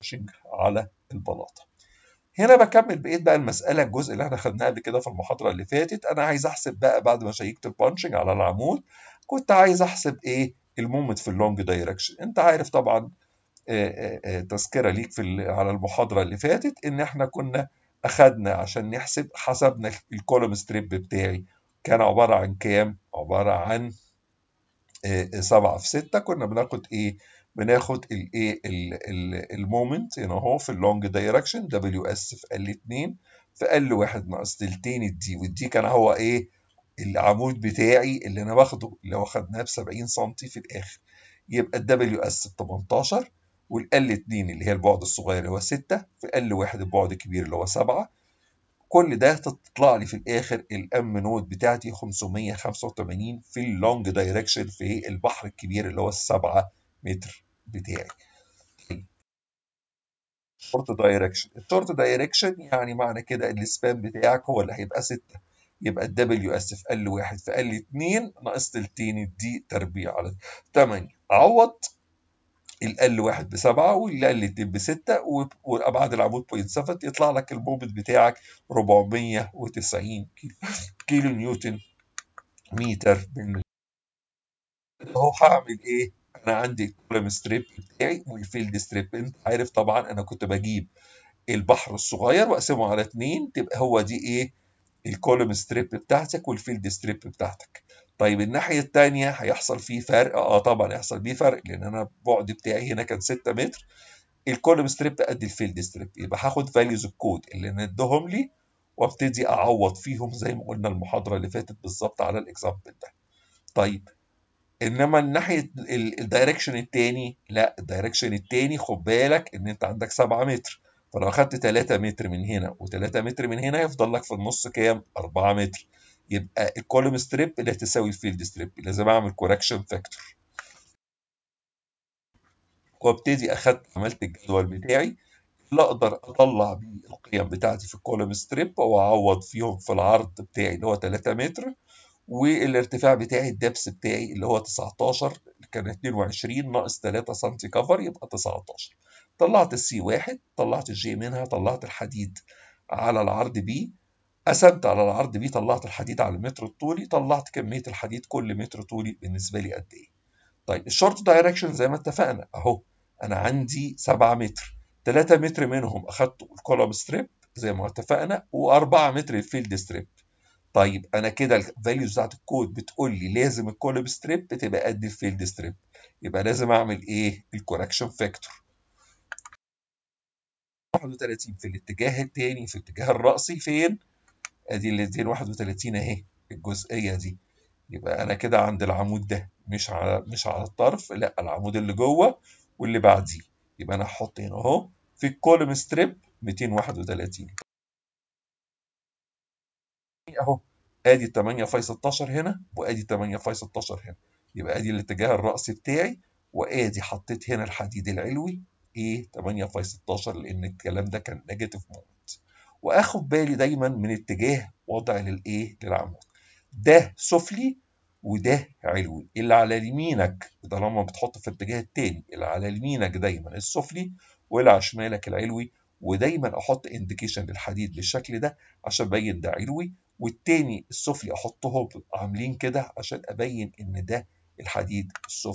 واشنج على البلاطه هنا بكمل بقيت بقى المساله الجزء اللي احنا خدناه قبل كده في المحاضره اللي فاتت انا عايز احسب بقى بعد ما شيكت البانشنج على العمود كنت عايز احسب ايه المومنت في اللونج دايركشن انت عارف طبعا تذكره ليك في على المحاضره اللي فاتت ان احنا كنا اخذنا عشان نحسب حسبنا الكولوم ستريب بتاعي كان عباره عن كام عباره عن 7 في 6 كنا بناخد ايه بناخد الايه المومنت هنا اهو في اللونج دايركشن دبليو اس في ال 2 في ال 1 ناقص دلتين الدي والدي كان هو ايه العمود بتاعي اللي انا باخده اللي هو خدناه ب 70 سم في الاخر يبقى الدبليو اس ب 18 والال 2 اللي هي البعد الصغير اللي هو 6 في ال 1 البعد الكبير اللي هو 7 كل ده تطلع لي في الاخر الام نود بتاعتي 585 في اللونج دايركشن في البحر الكبير اللي هو السبعه متر بتاعي شورت دايركشن الشورت دايركشن يعني معنى كده ان السبان بتاعك هو اللي هيبقى 6 يبقى الدبليو اس في ال 1 في يعني ال 2 ناقص تلتين الدي تربيع على 8 عوض ال 1 ب 7 وال 2 ب 6 وابعاد العمود سفت يطلع لك المومنت بتاعك 490 كيلو, كيلو نيوتن متر بالملي اهو هعمل ايه؟ انا عندي الكولم ستريب بتاعي والفيلد ستريب انت عارف طبعا انا كنت بجيب البحر الصغير واقسمه على اتنين تبقى هو دي ايه الكولم ستريب بتاعتك والفيلد ستريب بتاعتك طيب الناحية التانية هيحصل فيه فرق اه طبعا هيحصل فيه فرق لان انا البعد بتاعي هنا كان 6 متر الكولم ستريب قد الفيلد ستريب يبقى هاخد فاليوز الكود اللي ندهم لي وابتدي اعوض فيهم زي ما قلنا المحاضرة اللي فاتت بالظبط على الاكزامبل ده طيب انما الناحيه الدايركشن الثاني لا الدايركشن الثاني خد بالك ان انت عندك 7 متر فلو اخدت 3 متر من هنا و3 متر من هنا يفضل لك في النص كام 4 متر يبقى الكولوم ستريب اللي هتساوي الفيلد ستريب لازم اعمل كوركشن فاكتور وابتدي اخدت عملت الجدول بتاعي اللي اقدر اطلع بيه القيم بتاعتي في الكولوم ستريب واعوض فيهم في العرض بتاعي اللي هو 3 متر والارتفاع بتاعي الدبس بتاعي اللي هو 19 كان 22 ناقص 3 سم كفر يبقى 19 طلعت السي واحد طلعت الجي منها طلعت الحديد على العرض بي قسمت على العرض بي طلعت الحديد على المتر الطولي طلعت كمية الحديد كل متر طولي بالنسبة لي قد ايه طيب الشورت دايركشن زي ما اتفقنا اهو انا عندي 7 متر 3 متر منهم اخدته الكولوم ستريب زي ما اتفقنا و4 متر الفيلد ستريب طيب انا كده الفاليوز بتاعت الكود بتقول لي لازم الكولوم ستريب تبقى قد الفيلد ستريب يبقى لازم اعمل ايه الكوركشن فاكتور 31 في الاتجاه الثاني في الاتجاه الرأسي فين ادي ال 231 اهي الجزئيه دي يبقى انا كده عند العمود ده مش على مش على الطرف لا العمود اللي جوه واللي بعديه يبقى انا هحط هنا اهو في الكولوم ستريب 231 اهو ادي 8 فاي 16 هنا وادي 8 فاي 16 هنا يبقى ادي الاتجاه الرأسي بتاعي وادي حطيت هنا الحديد العلوي ايه 8 فاي 16 لان الكلام ده كان نيجاتيف مومنت واخد بالي دايما من اتجاه وضع للايه للعمود ده سفلي وده علوي اللي على يمينك طالما بتحط في الاتجاه الثاني اللي على يمينك دايما السفلي واللي على شمالك العلوي ودايما احط انديكيشن للحديد بالشكل ده عشان ابين ده علوي والتاني السفلي احطهم عاملين كده عشان ابين ان ده الحديد السفلي